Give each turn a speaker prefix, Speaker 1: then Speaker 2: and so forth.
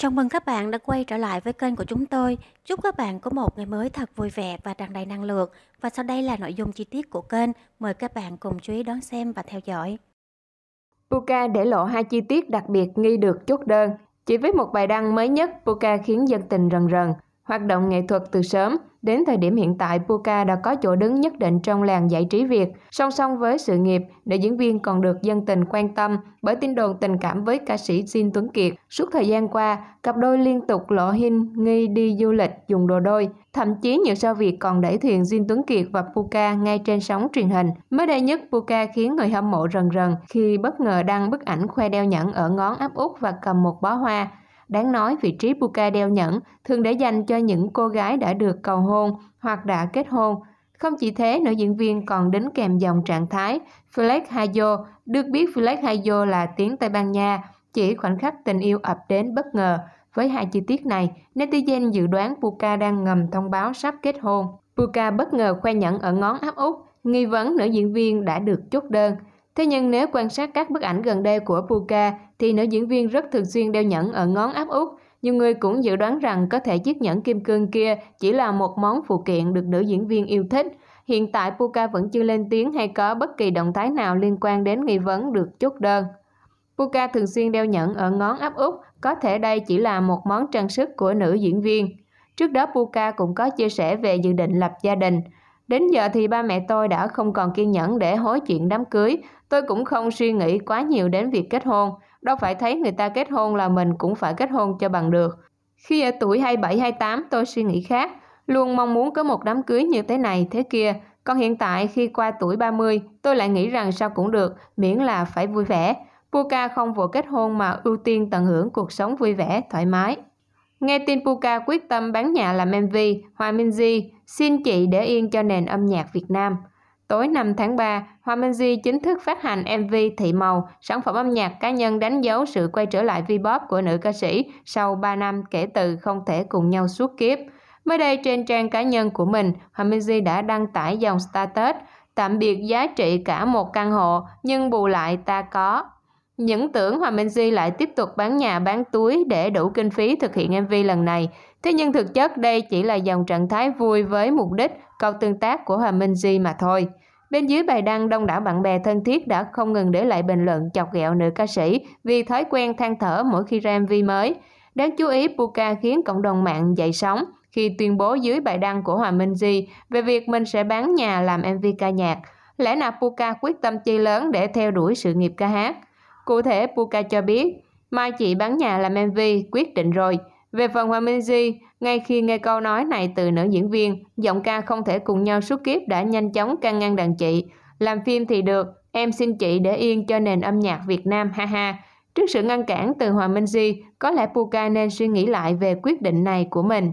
Speaker 1: Chào mừng các bạn đã quay trở lại với kênh của chúng tôi. Chúc các bạn có một ngày mới thật vui vẻ và tràn đầy năng lượng. Và sau đây là nội dung chi tiết của kênh. Mời các bạn cùng chú ý đón xem và theo dõi. Puka để lộ hai chi tiết đặc biệt nghi được chốt đơn. Chỉ với một bài đăng mới nhất, Puka khiến dân tình rần rần. Hoạt động nghệ thuật từ sớm, đến thời điểm hiện tại Puka đã có chỗ đứng nhất định trong làng giải trí Việt. Song song với sự nghiệp, nữ diễn viên còn được dân tình quan tâm bởi tin đồn tình cảm với ca sĩ Jin Tuấn Kiệt. Suốt thời gian qua, cặp đôi liên tục lộ hình nghi đi du lịch dùng đồ đôi. Thậm chí nhiều sao Việt còn đẩy thuyền Jin Tuấn Kiệt và Puka ngay trên sóng truyền hình. Mới đây nhất, Puka khiến người hâm mộ rần rần khi bất ngờ đăng bức ảnh khoe đeo nhẫn ở ngón áp út và cầm một bó hoa. Đáng nói, vị trí buka đeo nhẫn thường để dành cho những cô gái đã được cầu hôn hoặc đã kết hôn. Không chỉ thế, nữ diễn viên còn đính kèm dòng trạng thái Fleck Hayo. Được biết Fleck Hayo là tiếng Tây Ban Nha, chỉ khoảnh khắc tình yêu ập đến bất ngờ. Với hai chi tiết này, netizen dự đoán Puka đang ngầm thông báo sắp kết hôn. Puka bất ngờ khoe nhẫn ở ngón áp út, nghi vấn nữ diễn viên đã được chốt đơn. Thế nhưng nếu quan sát các bức ảnh gần đây của Puka thì nữ diễn viên rất thường xuyên đeo nhẫn ở ngón áp út. Nhiều người cũng dự đoán rằng có thể chiếc nhẫn kim cương kia chỉ là một món phụ kiện được nữ diễn viên yêu thích. Hiện tại Puka vẫn chưa lên tiếng hay có bất kỳ động thái nào liên quan đến nghi vấn được chốt đơn. Puka thường xuyên đeo nhẫn ở ngón áp út, có thể đây chỉ là một món trang sức của nữ diễn viên. Trước đó Puka cũng có chia sẻ về dự định lập gia đình. Đến giờ thì ba mẹ tôi đã không còn kiên nhẫn để hối chuyện đám cưới, tôi cũng không suy nghĩ quá nhiều đến việc kết hôn. Đâu phải thấy người ta kết hôn là mình cũng phải kết hôn cho bằng được. Khi ở tuổi 27-28 tôi suy nghĩ khác, luôn mong muốn có một đám cưới như thế này thế kia. Còn hiện tại khi qua tuổi 30, tôi lại nghĩ rằng sao cũng được, miễn là phải vui vẻ. Puka không vội kết hôn mà ưu tiên tận hưởng cuộc sống vui vẻ, thoải mái. Nghe tin Puka quyết tâm bán nhà làm MV, Hoa Minh Di xin chị để yên cho nền âm nhạc Việt Nam. Tối 5 tháng 3, Hoa Minh Di chính thức phát hành MV Thị Màu, sản phẩm âm nhạc cá nhân đánh dấu sự quay trở lại V-pop của nữ ca sĩ sau 3 năm kể từ không thể cùng nhau suốt kiếp. Mới đây trên trang cá nhân của mình, Hoa Minh Di đã đăng tải dòng status Tạm biệt giá trị cả một căn hộ, nhưng bù lại ta có những tưởng Hòa Minh Duy lại tiếp tục bán nhà bán túi để đủ kinh phí thực hiện MV lần này. Thế nhưng thực chất đây chỉ là dòng trạng thái vui với mục đích câu tương tác của Hòa Minh Duy mà thôi. Bên dưới bài đăng, đông đảo bạn bè thân thiết đã không ngừng để lại bình luận chọc ghẹo nữ ca sĩ vì thói quen than thở mỗi khi ra MV mới. Đáng chú ý, Puka khiến cộng đồng mạng dậy sóng khi tuyên bố dưới bài đăng của Hòa Minh Di về việc mình sẽ bán nhà làm MV ca nhạc. Lẽ nào Puka quyết tâm chi lớn để theo đuổi sự nghiệp ca hát? Cụ thể, Puka cho biết, mai chị bán nhà làm MV, quyết định rồi. Về phần Hoàng Minh Di, ngay khi nghe câu nói này từ nữ diễn viên, giọng ca không thể cùng nhau suốt kiếp đã nhanh chóng can ngăn đàn chị. Làm phim thì được, em xin chị để yên cho nền âm nhạc Việt Nam, ha ha. Trước sự ngăn cản từ Hoàng Minh Di, có lẽ Puka nên suy nghĩ lại về quyết định này của mình.